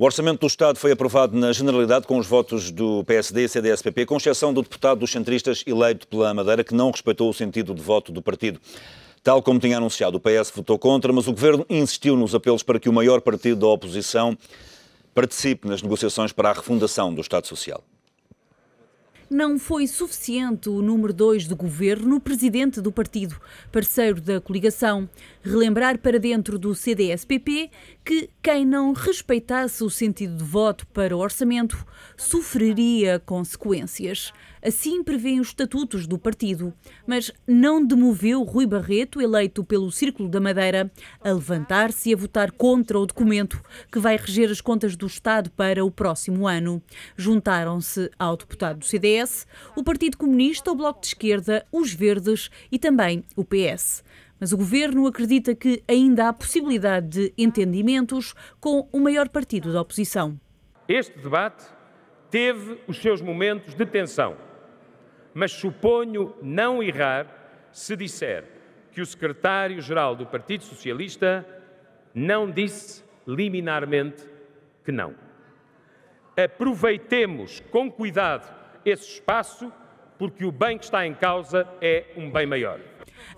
O Orçamento do Estado foi aprovado na Generalidade com os votos do PSD e CDSPP, com exceção do deputado dos centristas eleito pela Madeira, que não respeitou o sentido de voto do partido. Tal como tinha anunciado, o PS votou contra, mas o governo insistiu nos apelos para que o maior partido da oposição participe nas negociações para a refundação do Estado Social não foi suficiente o número 2 de governo presidente do partido, parceiro da coligação, relembrar para dentro do CDSPP que quem não respeitasse o sentido de voto para o orçamento sofreria consequências. Assim prevêem os estatutos do partido. Mas não demoveu Rui Barreto, eleito pelo Círculo da Madeira, a levantar-se e a votar contra o documento que vai reger as contas do Estado para o próximo ano. Juntaram-se ao deputado do CDS, o Partido Comunista, o Bloco de Esquerda, os Verdes e também o PS mas o governo acredita que ainda há possibilidade de entendimentos com o maior partido da oposição. Este debate teve os seus momentos de tensão mas suponho não errar se disser que o secretário-geral do Partido Socialista não disse liminarmente que não. Aproveitemos com cuidado esse espaço, porque o bem que está em causa é um bem maior.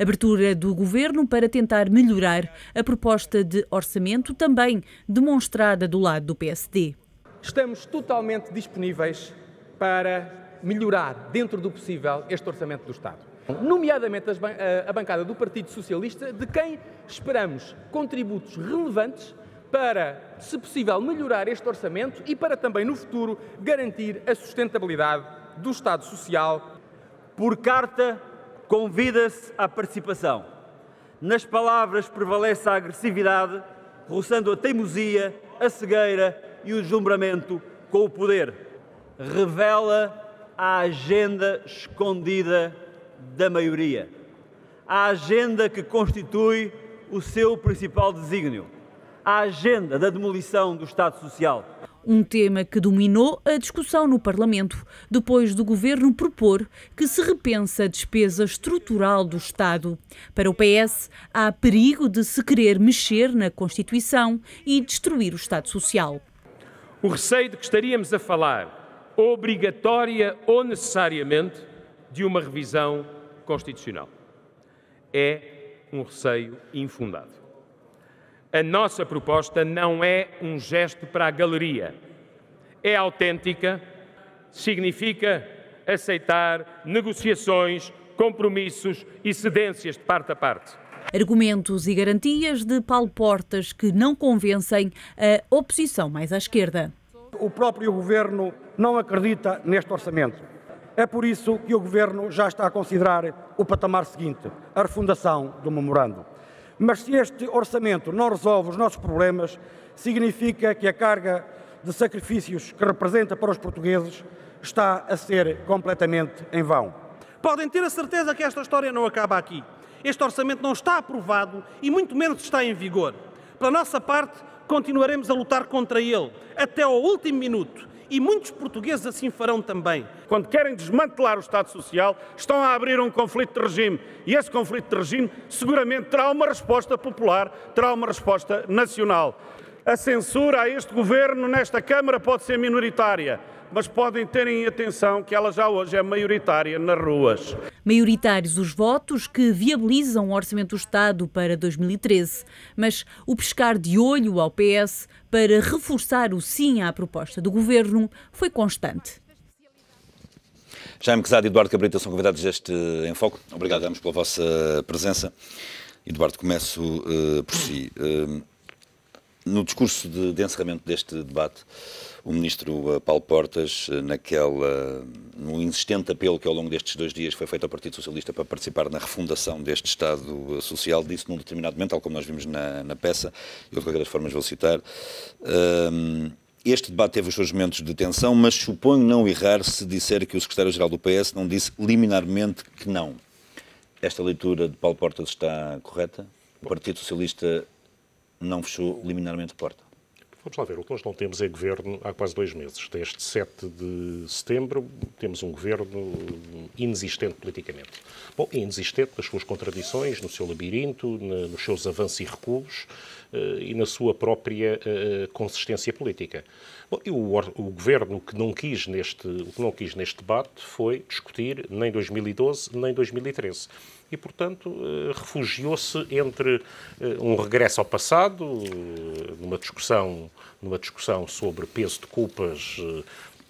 Abertura do governo para tentar melhorar a proposta de orçamento, também demonstrada do lado do PSD. Estamos totalmente disponíveis para melhorar, dentro do possível, este orçamento do Estado. Nomeadamente eh, a bancada do Partido Socialista, de quem esperamos contributos relevantes para, se possível, melhorar este orçamento e para também, no futuro, garantir a sustentabilidade do Estado Social. Por carta, convida-se à participação. Nas palavras prevalece a agressividade, roçando a teimosia, a cegueira e o deslumbramento com o poder. Revela à agenda escondida da maioria, à agenda que constitui o seu principal desígnio, à agenda da demolição do Estado Social. Um tema que dominou a discussão no Parlamento, depois do governo propor que se repense a despesa estrutural do Estado. Para o PS, há perigo de se querer mexer na Constituição e destruir o Estado Social. O receio de que estaríamos a falar obrigatória ou necessariamente de uma revisão constitucional. É um receio infundado. A nossa proposta não é um gesto para a galeria. É autêntica, significa aceitar negociações, compromissos e cedências de parte a parte. Argumentos e garantias de palportas que não convencem a oposição mais à esquerda. O próprio Governo não acredita neste orçamento. É por isso que o Governo já está a considerar o patamar seguinte, a refundação do memorando. Mas se este orçamento não resolve os nossos problemas, significa que a carga de sacrifícios que representa para os portugueses está a ser completamente em vão. Podem ter a certeza que esta história não acaba aqui. Este orçamento não está aprovado e muito menos está em vigor. Pela nossa parte, Continuaremos a lutar contra ele até ao último minuto e muitos portugueses assim farão também. Quando querem desmantelar o Estado Social, estão a abrir um conflito de regime. E esse conflito de regime seguramente terá uma resposta popular, terá uma resposta nacional. A censura a este governo nesta Câmara pode ser minoritária, mas podem terem atenção que ela já hoje é maioritária nas ruas. Maioritários os votos que viabilizam o Orçamento do Estado para 2013, mas o pescar de olho ao PS para reforçar o sim à proposta do governo foi constante. Jaime Quezada e Eduardo Cabrita são convidados deste Enfoque. Obrigado ambos pela vossa presença. Eduardo, começo uh, por si. Uh, no discurso de, de, encerramento deste debate, o ministro eh, Paulo Portas, eh, naquela, no insistente apelo que ao longo destes dois dias foi feito ao Partido Socialista para participar na refundação deste Estado eh, Social, disse num determinado momento, tal como nós vimos na, na peça, eu de qualquer das formas vou citar, um, ehm, este debate teve os seus momentos de tensão, mas suponho não errar se disser que o secretário-geral do PS não disse liminarmente que não. Esta leitura de Paulo Portas está correta? O Partido Socialista não fechou liminarmente a porta. Vamos lá ver, o que nós não temos é governo há quase dois meses. Desde 7 de setembro, temos um governo inexistente politicamente bom, inexistente nas suas contradições, no seu labirinto, na, nos seus avanços e recuos eh, e na sua própria eh, consistência política. Bom, e o, o governo que não quis neste o que não quis neste debate foi discutir nem 2012 nem 2013 e, portanto, eh, refugiou-se entre um regresso ao passado, numa discussão, numa discussão sobre peso de culpas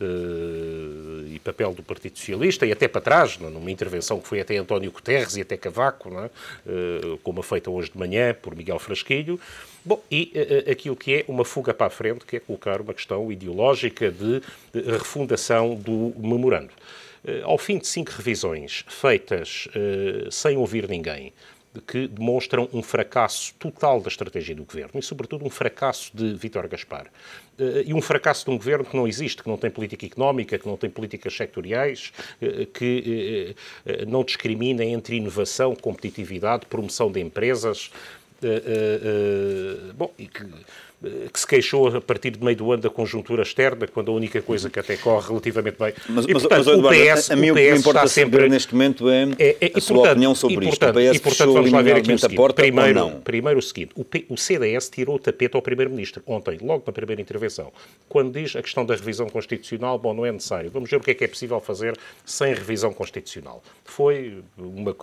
eh, e papel do Partido Socialista, e até para trás, é? numa intervenção que foi até António Guterres e até Cavaco, é? Eh, como a feita hoje de manhã por Miguel Frasquilho. Bom, e eh, aquilo que é uma fuga para a frente, que é colocar uma questão ideológica de, de refundação do memorando. Ao fim de cinco revisões feitas sem ouvir ninguém, que demonstram um fracasso total da estratégia do governo e, sobretudo, um fracasso de Vítor Gaspar. Eh, e um fracasso de um governo que não existe, que não tem política económica, que não tem políticas sectoriais, eh, que eh, não discrimina entre inovação, competitividade, promoção de empresas. Bom, e que eh, que se queixou a partir de meio do ano da conjuntura externa, quando a única coisa que até corre relativamente bem. Mas, e, portanto, mas, mas, Eduardo, o PS, a mim o, o que importa sempre neste momento é, é, é a sua portanto, opinião sobre e, portanto, isto. O PS e, portanto, vamos lá ver aqui o seguinte. Porta, primeiro, primeiro o seguinte, o, P, o CDS tirou o tapete ao Primeiro-Ministro ontem, logo na primeira intervenção, quando diz a questão da revisão constitucional, bom, não é necessário, vamos ver o que é que é possível fazer sem revisão constitucional. Foi uma...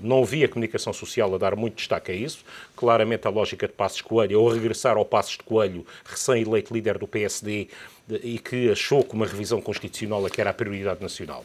Não vi a comunicação social a dar muito destaque a isso, claramente a lógica de Passos Coelho, ou regressar ao Passos de Coelho, recém-eleito líder do PSD, e que achou que uma revisão constitucional é que era a prioridade nacional.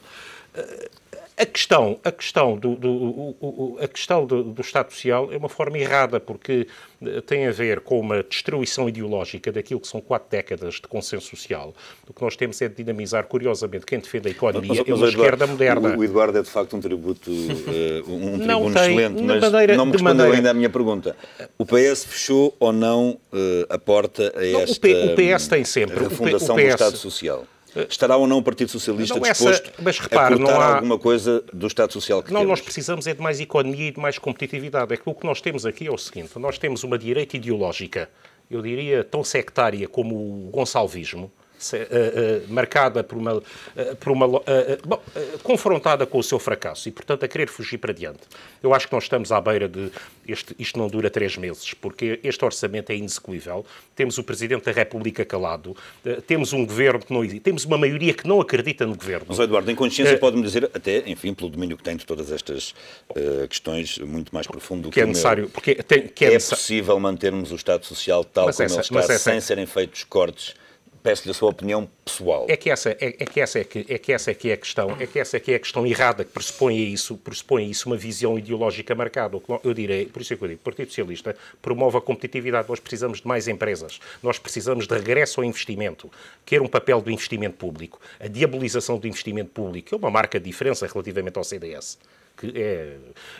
A questão, a questão, do, do o, o, a questão do, do, Estado Social é uma forma errada, porque eh, tem a ver com uma destruição ideológica daquilo que são quatro décadas de consenso social. O que nós temos é de dinamizar, curiosamente, quem defende a economia mas, mas, é esquerda moderna. O, o, Eduardo é, de facto, um tributo, eh, um tributo não tem, excelente, mas maneira, não me respondeu maneira... ainda à minha pergunta. O PS fechou ou não eh, a porta a esta não, o, P, o PS tem sempre. refundação PS, do Estado Social? Estará ou não o Partido Socialista então não disposto essa, mas, repare, a cortar há... alguma coisa do Estado Social que Não, temos? nós precisamos é de mais economia e de mais competitividade. É que o que nós temos aqui é o seguinte, nós temos uma direita ideológica, eu diria tão sectária como o gonçalvismo, eh, eh, marcada por uma, eh, por uma bom, confrontada com o seu fracasso e, portanto, a querer fugir para diante. Eu acho que nós estamos à beira de este, isto não dura três meses, porque este orçamento é inexecuível. Temos o Presidente da República calado, temos um governo que não temos uma maioria que não acredita no governo. Mas, Eduardo, em consciência, pode-me dizer, até, enfim, pelo domínio que tem de todas estas uh, questões, muito mais profundo do que, que é necessário. Porque tem, que é, é possível mantermos o Estado Social tal mas como essa, ele está, essa, sem serem feitos cortes peço-lhe a sua opinião pessoal. É que essa é, é que essa é que, é que essa é que é a questão, é que essa é que é a questão errada que pressupõe isso, pressupõe isso uma visão ideológica marcada. Eu direi, por isso é que eu digo, o Partido Socialista promove a competitividade, nós precisamos de mais empresas, nós precisamos de regresso ao investimento, quer um papel do investimento público, a diabolização do investimento público, é uma marca de diferença relativamente ao CDS que é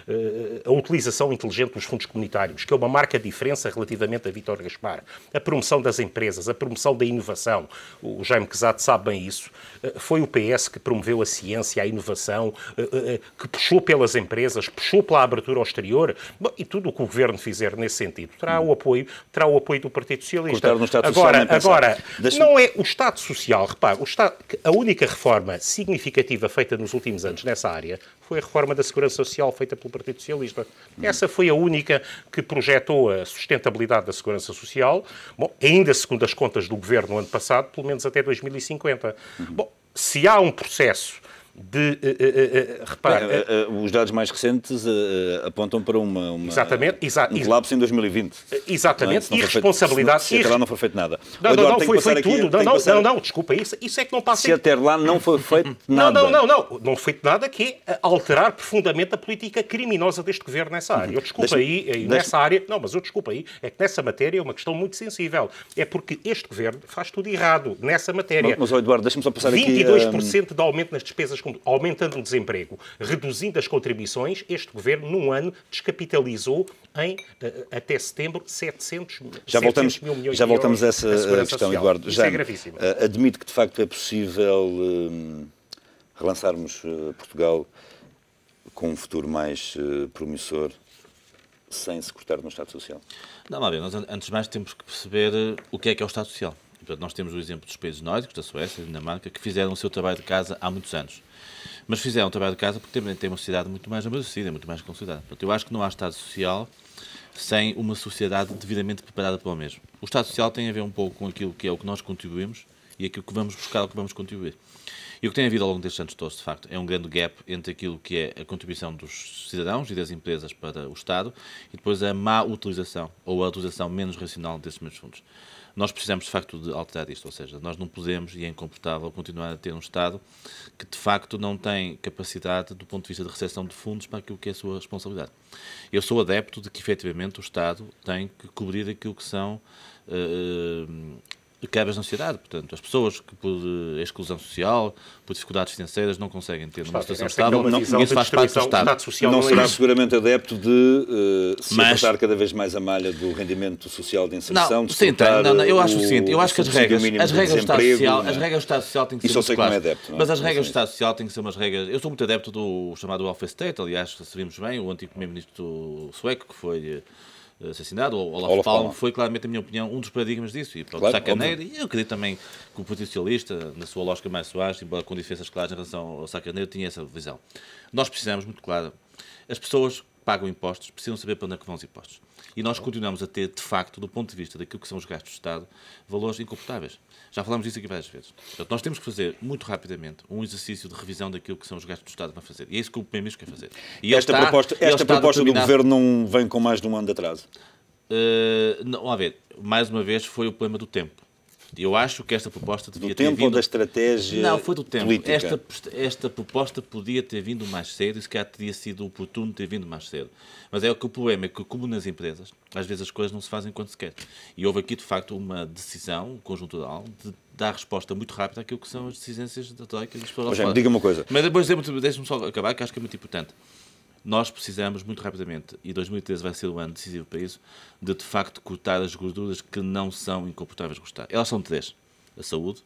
eh, a utilização inteligente dos fundos comunitários, que é uma marca de diferença relativamente a Vítor Gaspar, a promoção das empresas, a promoção da inovação, o Jaime Quezado sabe bem isso, eh, foi o PS que promoveu a ciência, a inovação, eh, que puxou pelas empresas, puxou pela abertura ao exterior, e tudo o que o governo fizer nesse sentido terá o apoio, terá o apoio do Partido Socialista. Agora, agora não é o Estado Social, repare, o Estado, a única reforma significativa feita nos últimos anos nessa área foi a reforma da Segurança Social feita pelo Partido Socialista. Essa foi a única que projetou a sustentabilidade da Segurança Social, bom, ainda segundo as contas do governo no ano passado, pelo menos até 2050. Bom, se há um processo de. Uh, eh, uh, eh, uh, eh, repare. Bem, os dados mais recentes apontam para uma, uma exatamente, exa um colapso em 2020. Exatamente, não é? irresponsabilidade. Se, não, se até lá não foi feito nada. Não, Eduardo, não, não foi, foi tudo. não, passar... não, não, desculpa, isso, isso é que não passa Se até lá não foi feito nada. Não, não, não, não, não foi feito nada que é alterar profundamente a política criminosa deste governo nessa área. Eu uhum. desculpa aí, nessa área, não, mas eu desculpa aí, é que nessa matéria é uma questão muito sensível. É porque este governo faz tudo errado nessa matéria. Mas, mas Eduardo, deixa-me só passar 22 aqui. 22% um... de aumento nas despesas aumentando o desemprego, reduzindo as contribuições, este governo, num ano, descapitalizou em, eh, até setembro, 700, já 700 voltamos, mil milhões Já voltamos a essa questão, social. Eduardo. Isso já, é gravíssimo. Eh, Admite que, de facto, é possível eh, relançarmos Portugal com um futuro mais promissor sem se cortar no Estado Social? Não, Mábio, nós antes de mais temos que perceber o que é que é o Estado Social. Portanto, nós temos o exemplo dos países nórdicos, da Suécia, da Dinamarca, que fizeram o seu trabalho de casa há muitos anos. Mas fizeram o trabalho de casa porque também têm uma sociedade muito mais amadurecida, muito mais consolidada. Portanto, eu acho que não há Estado Social sem uma sociedade devidamente preparada para o mesmo. O Estado Social tem a ver um pouco com aquilo que é o que nós contribuímos e aquilo que vamos buscar, o que vamos contribuir. E o que tem havido ao longo destes anos todos, de facto, é um grande gap entre aquilo que é a contribuição dos cidadãos e das empresas para o Estado e depois a má utilização ou a utilização menos racional desses mesmos fundos. Nós precisamos, de facto, de alterar isto, ou seja, nós não podemos, e é incomportável, continuar a ter um Estado que, de facto, não tem capacidade do ponto de vista de recepção de fundos para aquilo que é a sua responsabilidade. Eu sou adepto de que, efetivamente, o Estado tem que cobrir aquilo que são uh, quebras na sociedade. Portanto, as pessoas que por eh, exclusão social, por dificuldades financeiras, não conseguem ter uma situação é estável. Não, isso faz parte do Estado. não, não é será seguramente adepto de uh, se Mas, cada vez mais a malha do rendimento social de inserção. Não, de sim, não, não, eu acho eh, o seguinte, eu acho que as regras, as regras, do Estado social, as é? regras do Estado Social têm que ser muito claras. É adepto, é? Mas as regras do Estado Social têm que ser umas regras... Eu sou muito adepto do chamado welfare state, aliás, se bem, o antigo primeiro-ministro sueco, que foi eh, assassinado, ou Olaf, Olaf Palme, foi claramente, na minha opinião, um dos paradigmas disso. E o claro, e eu acredito também que o potencialista, na sua lógica mais suave, embora com diferenças claras em relação ao Sacaneiro, tinha essa visão. Nós precisamos, muito claro, as pessoas pagam impostos, precisam saber para onde é que vão os impostos. E nós continuamos a ter, de facto, do ponto de vista daquilo que são os gastos do Estado, valores incomportáveis. Já falámos disso aqui várias vezes. Portanto, nós temos que fazer, muito rapidamente, um exercício de revisão daquilo que são os gastos do Estado para fazer. E é isso que o Primeiro-Ministro quer fazer. E esta está, proposta, esta proposta do Governo não vem com mais de um ano de atraso? Uh, não, a ver, mais uma vez foi o problema do tempo. Eu acho que esta proposta devia do ter tempo vindo... da estratégia Não, foi do tempo. Política. Esta, esta proposta podia ter vindo mais cedo e se calhar teria sido oportuno ter vindo mais cedo. Mas é que o problema é que, como nas empresas, às vezes as coisas não se fazem quando se quer. E houve aqui, de facto, uma decisão conjuntural de dar resposta muito rápida àquilo que são as decisões da Troika e das Diga uma coisa. Mas depois, deixe-me só acabar, que acho que é muito importante nós precisamos muito rapidamente, e 2013 vai ser o ano decisivo para isso, de de facto cortar as gorduras que não são incomportáveis gostar. Elas são três: a saúde,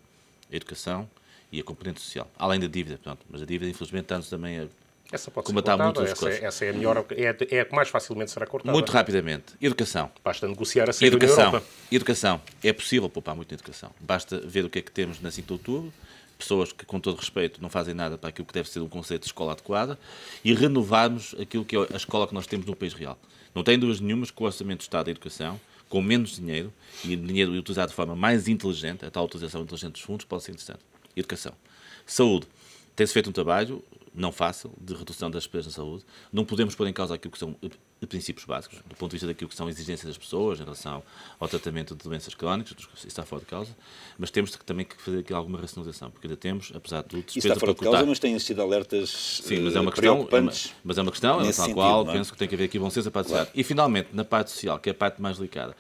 a educação e a componente social. Além da dívida, portanto, mas a dívida, infelizmente, está-nos também a é essa pode combatar ser essa, é- coisas. essa é a melhor, é, é a que mais facilmente será cortada. Muito rapidamente. Educação. Basta negociar a saída educação. Europa. Educação. É possível poupar muito na educação. Basta ver o que é que temos na 5 de outubro pessoas que, com todo respeito, não fazem nada para aquilo que deve ser um conceito de escola adequada e renovarmos aquilo que é a escola que nós temos no país real. Não tem dúvidas nenhumas que o Orçamento do Estado da Educação, com menos dinheiro e dinheiro utilizado de forma mais inteligente, a tal utilização inteligente dos fundos, pode ser interessante. Educação. Saúde. Tem-se feito um trabalho não fácil de redução das despesas na saúde. Não podemos pôr em causa aquilo que são eh, princípios básicos, do ponto de vista daquilo que são exigências das pessoas em relação ao tratamento de doenças crónicas, isso está fora de causa, mas temos também que fazer aqui alguma racionalização, porque ainda temos, apesar de tudo, despesa isso está fora de causa, mas têm sido alertas Sim, mas é eh, uma questão, é mas, mas é uma questão em relação à qual é? penso que tem que haver aqui bom senso a parte claro. E, finalmente, na parte social, que é a parte mais delicada,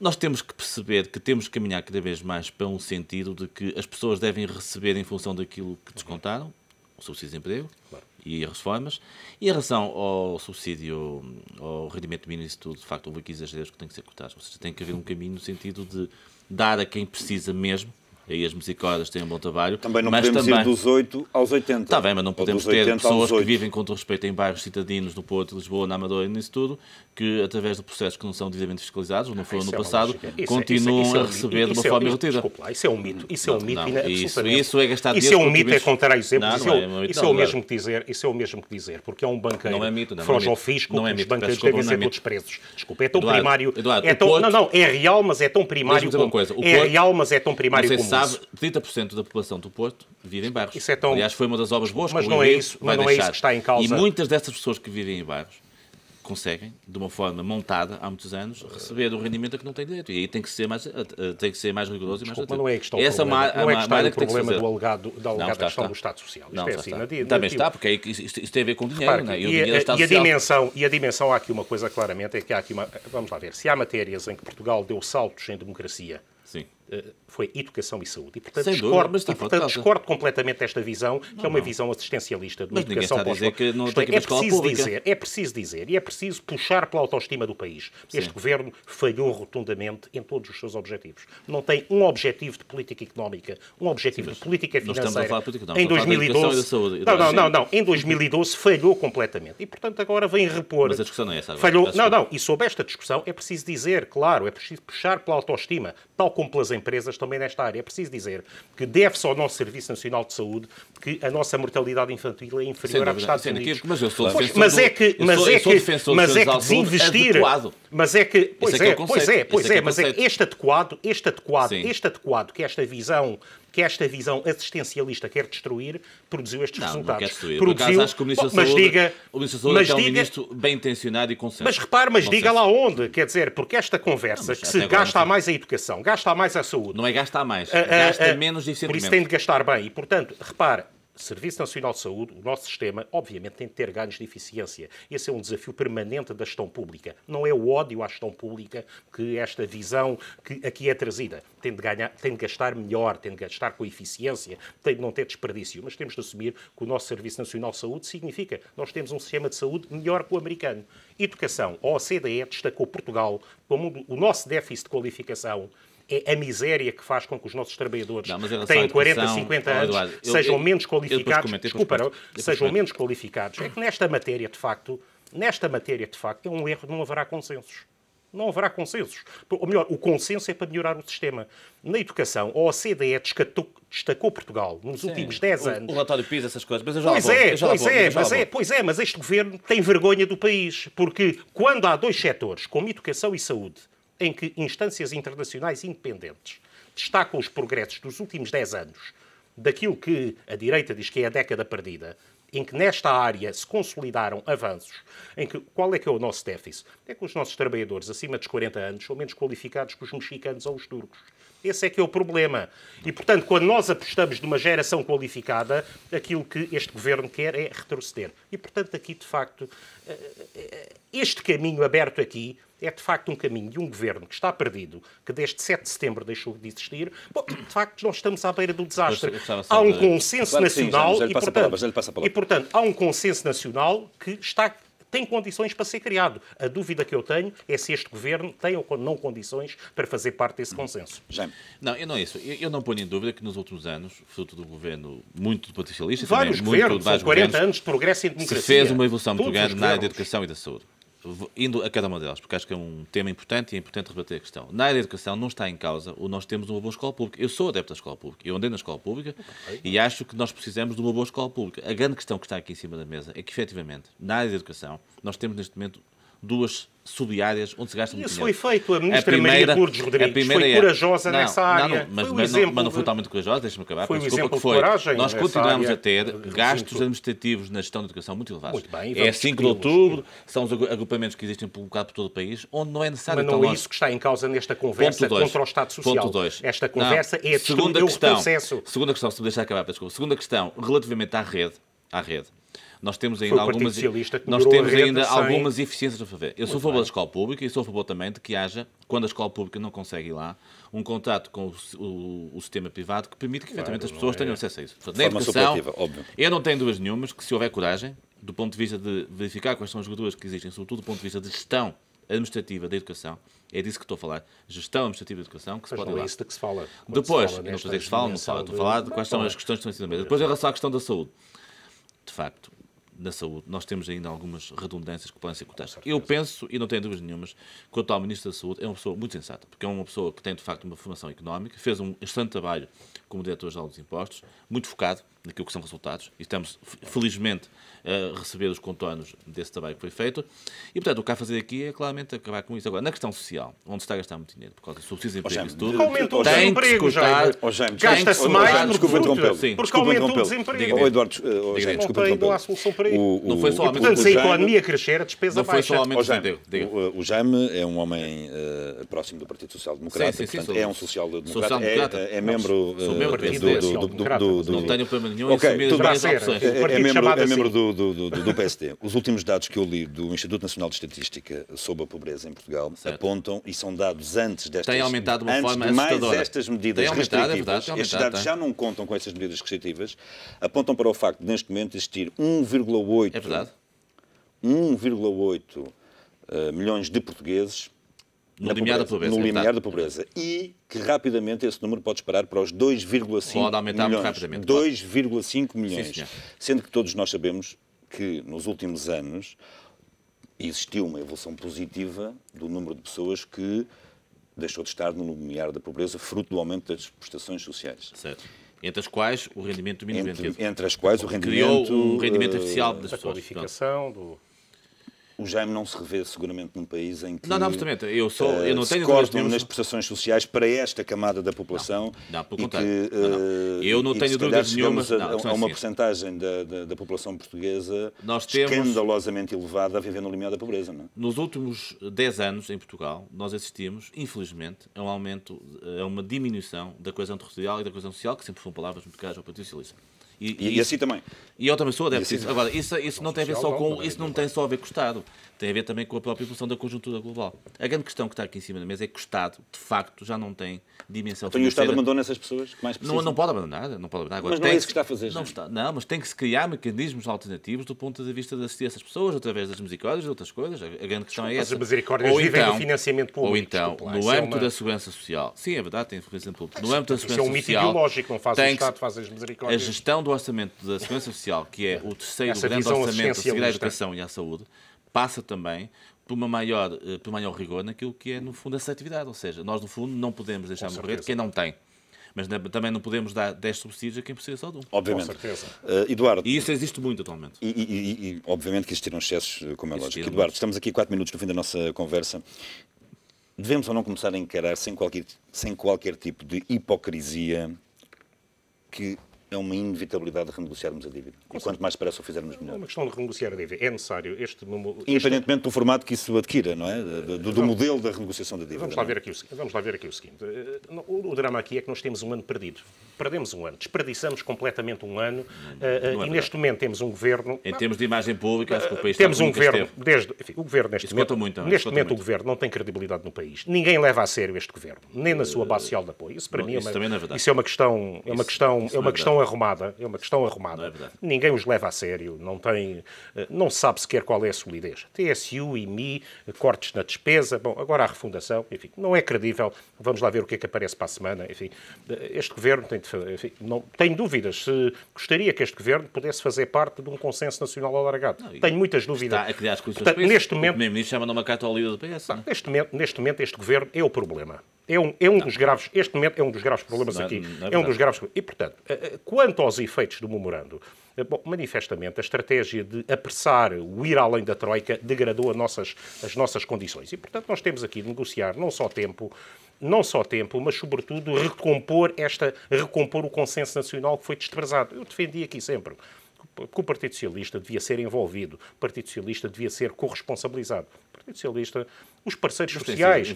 nós temos que perceber que temos que caminhar cada vez mais para um sentido de que as pessoas devem receber em função daquilo que uhum. descontaram, o subsídio de desemprego claro. e as reformas. E em relação ao subsídio, ao rendimento mínimo, isso tudo, de facto, houve aqui exageros que têm que ser cortados. Ou seja, tem que haver um caminho no sentido de dar a quem precisa mesmo, aí as musicolas têm um bom trabalho. Também não mas podemos também... ir dos 8 aos 80. Está bem, mas não podemos ter pessoas que vivem com todo respeito em bairros cidadinos no Porto, Lisboa, na Amadora e nisso tudo, que através de processos que não são devidamente fiscalizados, ou não foram ah, no é passado, é- é- continuam isso, isso, é a receber de uma forma irretida. Desculpa lá, isso é um mito. Isso é um mito não, Isso, é gastar Isso é um mito, é contar exemplos. Não, isso é o mesmo que dizer, isso é o mesmo que dizer, porque é um banqueiro não é mito, não, que foge ao fisco, não é mito, os banqueiros devem ser todos presos. Desculpa, é tão primário. não, não, é real, mas é tão primário. É real, mas é tão primário como sabe, 30% da população do Porto vive em bairros. Isso é tão... Aliás, foi uma das obras boas mas que é não é isso, mas não deixar. é isso que está em causa. E muitas dessas pessoas que vivem em bairros conseguem, de uma forma montada há muitos anos, receber o rendimento a que não têm direito. E aí tem que ser mais, eh, tem que ser mais rigoroso e mais Desculpa, não é a questão Essa problema, não é a questão do problema que do alegado, da alegada está, questão está. do Estado Social. Isto não, é assim, está. Também está, porque é aí, isto, isto, tem a ver com dinheiro, Repare, né? e, e, dinheiro e a dimensão, e a dimensão, há aqui uma coisa claramente, é que há aqui uma... Vamos lá ver, se há matérias em que Portugal deu saltos em democracia, Sim. Eh, foi educação e saúde. E, portanto, Sem discordo, dúvida, e, portanto, discordo completamente desta visão, que é uma não. visão assistencialista de uma educação pós é, é preciso pública. dizer, é preciso dizer, e é preciso puxar pela autoestima do país. Sim. Este governo falhou rotundamente em todos os seus objetivos. Não tem um objetivo de política económica, um objetivo Sim, de política financeira. Não política, não, em 2012, saúde, não, não, não, não, em 2012 falhou completamente. E portanto agora vem repor. Mas a discussão não é essa agora. Falhou, não, não, e sobre esta discussão é preciso dizer, claro, é preciso puxar pela autoestima, tal como complacência empresas também nesta área. É preciso dizer que deve-se ao nosso Serviço Nacional de Saúde que a nossa mortalidade infantil é inferior dos Estados Unidos. Mas eu sou pois, mas é que, mas sou, é que, mas é que desinvestir, adequado. mas é que, é pois é, é, que é, é pois é, é, mas é, mas é este adequado, este adequado, Sim. este adequado que esta visão que esta visão assistencialista quer destruir, produziu estes não, resultados. Não quer destruir. Produziu, caso, acho que o Ministro Bom, mas Saúde, diga, o Ministro Saúde é um diga, ministro bem intencionado e consenso. Mas repare, mas consenso. diga lá onde, quer dizer, porque esta conversa não, que se gasta não... mais a educação, gasta mais a saúde. Não é ah, ah, gasta mais, ah, a, a, gasta menos e Por isso tem de gastar bem. E, portanto, repare, Serviço Nacional de Saúde, o nosso sistema, obviamente tem de ter ganhos de eficiência. Esse é um desafio permanente da gestão pública. Não é o ódio à gestão pública que esta visão que aqui é trazida. Tem de, ganhar, tem de gastar melhor, tem de gastar com eficiência, tem de não ter desperdício. Mas temos de assumir que o nosso Serviço Nacional de Saúde significa nós temos um sistema de saúde melhor que o americano. Educação. A OCDE destacou Portugal como o nosso déficit de qualificação é a miséria que faz com que os nossos trabalhadores que têm 40, 50 anos Eduardo, sejam eu, menos qualificados. desculpa, sejam menos qualificados. É que nesta matéria, de facto, nesta matéria, de facto, é um erro, não haverá consensos não haverá consensos. Ou melhor, o consenso é para melhorar o sistema. Na educação, a OCDE descatou, destacou Portugal nos Sim. últimos 10 anos. O, relatório PISA, essas coisas, mas eu já Pois é, pois, é, mas é pois é, mas este governo tem vergonha do país, porque quando há dois setores, como educação e saúde, em que instâncias internacionais independentes destacam os progressos dos últimos 10 anos daquilo que a direita diz que é a década perdida, em que nesta área se consolidaram avanços, em que qual é que é o nosso déficit? É que os nossos trabalhadores acima dos 40 anos são menos qualificados que os mexicanos ou os turcos. Esse é que é o problema. E, portanto, quando nós apostamos numa geração qualificada, aquilo que este governo quer é retroceder. E, portanto, aqui, de facto, eh, este caminho aberto aqui é de facto um caminho de um governo que está perdido, que desde 7 de setembro deixou de existir. Bom, de facto, nós estamos à beira do desastre. Há um consenso nacional e, portanto, há um consenso nacional que está tem condições para ser criado. A dúvida que eu tenho é se este governo tem ou não condições para fazer parte desse consenso. Jaime. Não, eu não é isso. Eu, eu, não ponho em dúvida que nos últimos anos, fruto do governo muito patrícia Vários governos, muito, vários 40 governos, anos de progresso e democracia. Se fez uma evolução muito grande na área da educação e da saúde indo a cada uma delas, porque acho que é um tema importante e é importante rebater a questão. Na área da educação não está em causa o nós temos uma boa escola pública. Eu sou adepto da escola pública, eu andei na escola pública okay. e acho que nós precisamos de uma boa escola pública. A grande questão que está aqui em cima da mesa é que, efetivamente, na área da educação, nós temos neste momento duas sub onde se gasta muito dinheiro. Isso foi feito. A ministra a primeira, Maria Lourdes Rodrigues primeira, foi é corajosa não, nessa área. Não, mas, foi um mas, não, mas não foi totalmente corajosa, deixa-me acabar. Foi um exemplo que foi. coragem. Nós continuamos a ter gastos recinto. administrativos na gestão da educação muito elevados. Muito bem, é 5 de outubro, são os agrupamentos que existem por um bocado por todo o país, onde não é necessário... Mas não é isso que está em causa nesta conversa dois, contra o Estado Social. Ponto Esta conversa não, é a segunda questão, é o processo. Segunda questão, se me deixar acabar, desculpa. Segunda questão, relativamente à rede, à rede nós temos ainda algumas nós temos ainda sem... algumas eficiências a fazer. Eu sou a favor da escola pública e sou a favor também de que haja, quando a escola pública não consegue ir lá, um contrato com o, o, o sistema privado que permite que efetivamente claro, as pessoas é. tenham acesso a isso. na educação, eu não tenho dúvidas nenhumas que se houver coragem, do ponto de vista de verificar quais são as gorduras que existem, sobretudo do ponto de vista de gestão administrativa da educação, é disso que estou a falar, gestão administrativa da educação, que se Mas pode não é isso de que se fala. Depois, se fala não estou a dizer que se fala, não fala, estou a falar de quais são as questões que estão em cima da mesa. Depois, em relação à questão da saúde, de facto, na saúde. Nós temos ainda algumas redundâncias que podem ser cortadas. Eu penso, e não tenho dúvidas nenhumas, quanto ao Ministro da Saúde, é uma pessoa muito sensata, porque é uma pessoa que tem, de facto, uma formação económica, fez um excelente trabalho como diretor-geral dos impostos, muito focado, naquilo que são resultados. E estamos, felizmente, a receber os contornos desse trabalho que foi feito. E, portanto, o que há a fazer aqui é claramente acabar com isso. Agora, na questão social, onde está a gastar muito dinheiro por causa do subsídio de emprego e tudo, aumentou o desemprego, Gasta-se mais desculpa, porque aumentou o desemprego. Oh, Eduardo, oh, Jaime, desculpa, não, não há solução para isso. Não foi só aumento. Portanto, se a economia crescer, a despesa baixa. Não foi só aumento desemprego. Eh, o Jaime é um homem eh, próximo do Partido Social Democrata, portanto, é um social-democrata, é, é, é membro do... Não tenho problema nenhum okay, assumir as várias opções. É, é, membro, é membro assim. do, do, do, do, PSD. Os últimos dados que eu li do Instituto Nacional de Estatística sobre a pobreza em Portugal certo. apontam, e são dados antes destas... Tem aumentado de uma antes forma mais assustadora. estas medidas tem restritivas. É verdade, é aumentado, estes dados tem. já não contam com estas medidas restritivas. Apontam para o facto de, neste momento, existir 1,8... É verdade. 1,8 uh, eh, milhões de portugueses no, limiar, da pobreza, no limiar da pobreza. E que rapidamente esse número pode disparar para os 2,5 milhões. 2,5 milhões. Sim, sendo que todos nós sabemos que nos últimos anos existiu uma evolução positiva do número de pessoas que deixou de estar no limiar da pobreza, fruto do aumento das prestações sociais. Certo. Entre as quais o rendimento mínimo entre, entre as quais o rendimento... Criou o rendimento oficial eh, das pessoas. qualificação, do o Jaime não se revê seguramente num país em que. Não, não, absolutamente. Eu, sou, eh, eu não tenho cortam nas prestações sociais para esta camada da população. Não, não pelo contrário. Que, não, não. Eh, eu não tenho dúvidas nenhuma. Há uma assim. porcentagem da, da, da, população portuguesa nós temos, escandalosamente elevada a viver no limiar da pobreza. Não? É? Nos últimos 10 anos em Portugal, nós assistimos, infelizmente, a um aumento, a uma diminuição da coesão territorial e da coesão social, que sempre foram palavras muito caras ao Partido Socialista. E, e, e assim também. E eu também sou adepto Assim Agora, isso, isso não tem a ver só com. É isso não tem só a ver com o Estado. Tem a ver também com a própria evolução da conjuntura global. A grande questão que está aqui em cima da mesa é que o Estado, de facto, já não tem dimensão Então, e o Estado abandona essas pessoas que mais precisam? Não, não pode abandonar. Não pode abandonar. Agora, mas não é isso que está a fazer, não, é? está, não, mas tem que se criar mecanismos alternativos do ponto de vista de assistir essas pessoas através das misericórdias e outras coisas. A grande questão Desculpa, é essa. As misericórdias ou vivem então, do financiamento público. Ou então, Desculpa, no é âmbito é uma... da segurança social. Sim, é verdade, tem influência pública. No âmbito da segurança social. Isso é um mito ideológico, não faz o Estado, faz as misericórdias. A gestão do orçamento da Segurança Social, que é o terceiro Essa grande orçamento a seguir à educação e à saúde, passa também por, uma maior, eh, por maior rigor naquilo que é, no fundo, essa atividade. Ou seja, nós, no fundo, não podemos deixar morrer quem não tem mas também não podemos dar 10 subsídios a quem precisa só de um. Obviamente. Com certeza. Uh, Eduardo. E isso existe muito atualmente. E, e, e obviamente que existiram excessos, eh, como é lógico. Eduardo, estamos aqui 4 minutos no fim da nossa conversa. Devemos ou não começar a encarar sem qualquer, sem qualquer tipo de hipocrisia que é uma inevitabilidade de renegociarmos a dívida. Com e quanto mais depressa o fizermos, melhor. É uma questão de renegociar a dívida. É necessário este... Independentemente do formato que isso adquira, não é? Do, do modelo da renegociação da dívida. Vamos lá, é? ver aqui o, vamos lá ver aqui o seguinte. Eh, o, drama aqui é que nós temos um ano perdido. Perdemos um ano. Desperdiçamos completamente um ano. Não, eh, eh, não é e neste momento temos um governo... Em termos de imagem pública, acho que o país Temos um governo... Desde, enfim, o governo neste isso momento... Muito, é? neste momento muito. o governo não tem credibilidade no país. Ninguém leva a sério este governo. Nem na sua base social de apoio. Isso para mim é uma, é isso, é uma questão... É uma questão, é uma questão questão arrumada. É uma questão arrumada. É Ninguém os leva a sério. Não tem, eh, não sabe sequer qual é a solidez. TSU, IMI, eh, cortes na despesa. Bom, agora a refundação. Enfim, não é credível. Vamos lá ver o que é que aparece para a semana. Enfim, eh, este governo tem, enfim, não tenho dúvidas. Se gostaria que este governo pudesse fazer parte de um consenso nacional alargado. Não, tenho muitas dúvidas. Está a criar as condições Portanto, neste momento, o primeiro-ministro chama numa carta ao líder do PS. Não, é? neste, momento, neste momento, este governo é o problema. É um, é um dos graves, este momento é um dos graves problemas não, é- aqui. Não é, é um dos graves E, portanto, eh, eh, quanto aos efeitos do memorando, eh, bom, manifestamente a estratégia de apressar o ir além da Troika degradou as nossas, as nossas condições. E, portanto, nós temos aqui de negociar não só tempo, não só tempo, mas sobretudo recompor, esta, recompor o consenso nacional que foi desprezado. Eu defendi aqui sempre que o Partido Socialista devia ser envolvido, o Partido Socialista devia ser corresponsabilizado. O Partido Socialista os parceiros Mas sociais.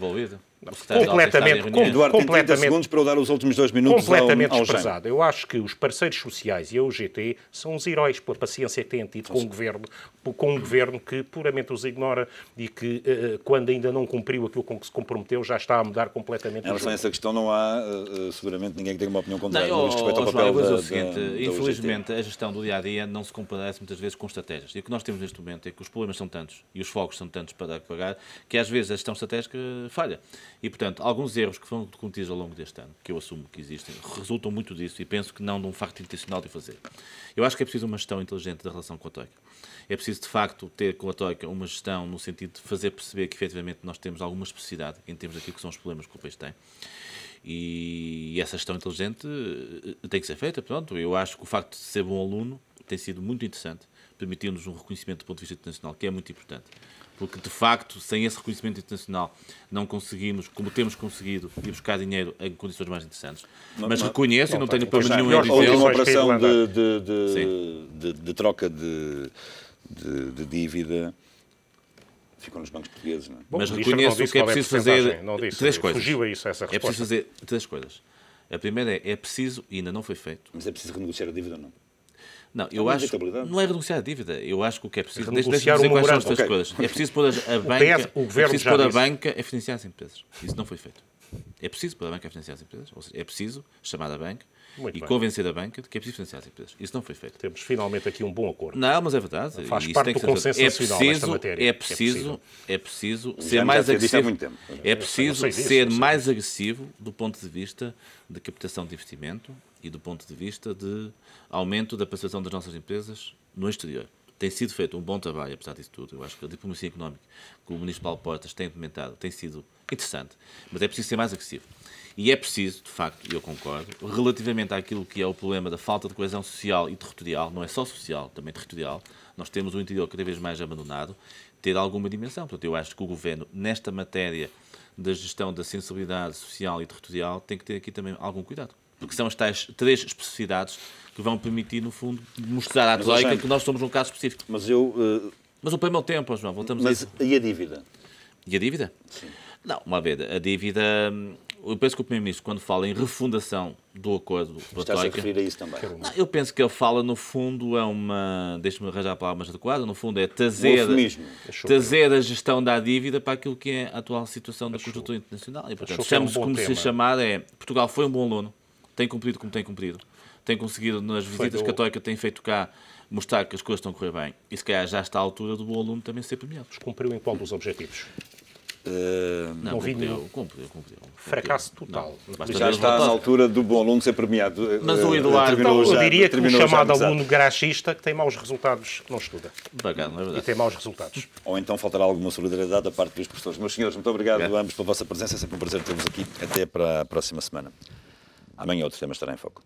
Completamente, com, Eduardo, completamente. segundos para eu dar os últimos dois minutos completamente ao, ao desprezado. Eu acho que os parceiros sociais e a UGT são os heróis pela paciência que têm tido com um, governo, com um governo que puramente os ignora e que, eh, eh, quando ainda não cumpriu aquilo com que se comprometeu, já está a mudar completamente. Em relação a essa questão, não há eh, seguramente ninguém que tenha uma opinião contrária não, no respeito ao oh, oh, papel João, da, é o seguinte, da, Infelizmente, da a gestão do dia a dia não se compadece muitas vezes com estratégias. E o que nós temos neste momento é que os problemas são tantos e os fogos são tantos para dar pagar que às vezes vezes a gestão estratégica falha. E, portanto, alguns erros que foram cometidos ao longo deste ano, que eu assumo que existem, resultam muito disso e penso que não de um facto intencional de fazer. Eu acho que é preciso uma gestão inteligente da relação com a TOICA. É preciso, de facto, ter com a TOICA uma gestão no sentido de fazer perceber que, efetivamente, nós temos alguma especificidade em termos daquilo que são os problemas que o país tem. E essa gestão inteligente eh, tem que ser feita, pronto. Eu acho que o facto de ser bom aluno tem sido muito interessante, permitiu-nos um reconhecimento do ponto de vista internacional, que é muito importante. Porque, de facto, sem esse reconhecimento internacional, não conseguimos, como temos conseguido, ir buscar dinheiro em condições mais interessantes. Mas não, reconheço, e não, tenho problema nenhum em dizer... A última operação de, de, de, de, de troca de, de dívida ficou nos bancos portugueses. Não é? Bom, Mas reconheço que é, é preciso fazer disse, três coisas. Fugiu a isso, essa resposta. É preciso fazer três coisas. A primeira é, é preciso, e ainda não foi feito... Mas é preciso renegociar a dívida ou não? Não, eu acho não é renunciar à dívida. Eu acho que o que é preciso. É Deixa-me dizer quais são estas okay. coisas. É preciso pôr a, a o banca. PS, o é governo é preciso pôr a banca a financiar as empresas. Isso não foi feito. É preciso pôr a banca a financiar as empresas. Ou seja, é preciso chamar a banca muito e bem. convencer a banca de que é preciso financiar as empresas. Isso não foi feito. Temos finalmente aqui um bom acordo. Não, mas é verdade. Faz Isso parte do consenso é nacional preciso, matéria. É preciso, é preciso, ser já mais Muito agressivo. É preciso é disso, ser mais agressivo do ponto de vista de captação de investimento e do ponto de vista de aumento da participação das nossas empresas no exterior. Tem sido feito um bom trabalho, apesar disso tudo. Eu acho que a diplomacia económica que o Ministro Paulo Portas tem implementado tem sido interessante, mas é preciso ser mais agressivo. E é preciso, de facto, e eu concordo, relativamente àquilo que é o problema da falta de coesão social e territorial, não é só social, também territorial, nós temos o interior cada vez mais abandonado, ter alguma dimensão. Portanto, eu acho que o governo, nesta matéria da gestão da sensibilidade social e territorial, tem que ter aqui também algum cuidado. Porque são as tais três especificidades que vão permitir, no fundo, mostrar à Troika que nós somos um caso específico. Mas eu. Uh... Mas o primeiro tempo, João, voltamos mas, a isso. E a dívida? E a dívida? Sim. Não, uma vez, a dívida hum, eu penso que o Primeiro-Ministro, quando fala em refundação do acordo da Está Troika... referir a isso também. Não, eu penso que ele fala, no fundo, é uma... Deixa-me arranjar a palavra mais adequada. No fundo, é trazer, é trazer a gestão da dívida para aquilo que é a atual situação da Achou. É conjuntura internacional. E, é portanto, chamamos um como tema. se chamar é... Portugal foi um bom aluno. Tem cumprido como tem cumprido. Tem conseguido, nas visitas do... que a Troika tem feito cá, mostrar que as coisas estão a correr bem. E, se calhar, já está à altura do bom aluno também ser premiado. Cumpriu em qual dos objetivos? Uh, não, cumpriu, cumpriu, cumpriu, Fracasso total. Não, já está na altura do bom aluno ser premiado. Eh, mas o Eduardo. Então, eu diria já, que o chamado aluno graxista que tem maus resultados não estuda. Bacana, é verdade. E tem maus resultados. Ou então faltará alguma solidariedade da parte dos professores. Meus senhores, muito obrigado, obrigado. ambos pela vossa presença. É sempre um prazer ter aqui. Até para a próxima semana. Amanhã outro tema estará em foco.